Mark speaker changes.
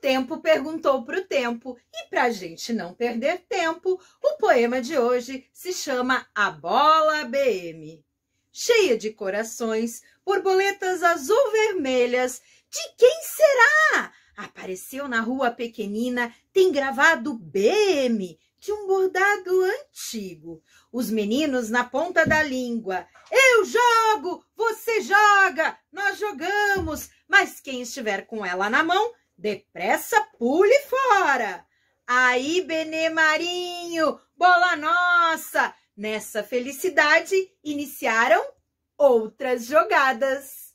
Speaker 1: tempo perguntou para o tempo, e para a gente não perder tempo, o poema de hoje se chama A Bola BM. Cheia de corações, borboletas azul-vermelhas, de quem será? Apareceu na rua pequenina, tem gravado BM, de um bordado antigo. Os meninos na ponta da língua. Eu jogo, você joga, nós jogamos, mas quem estiver com ela na mão Depressa, pule fora! Aí, Benê Marinho, bola nossa! Nessa felicidade, iniciaram outras jogadas.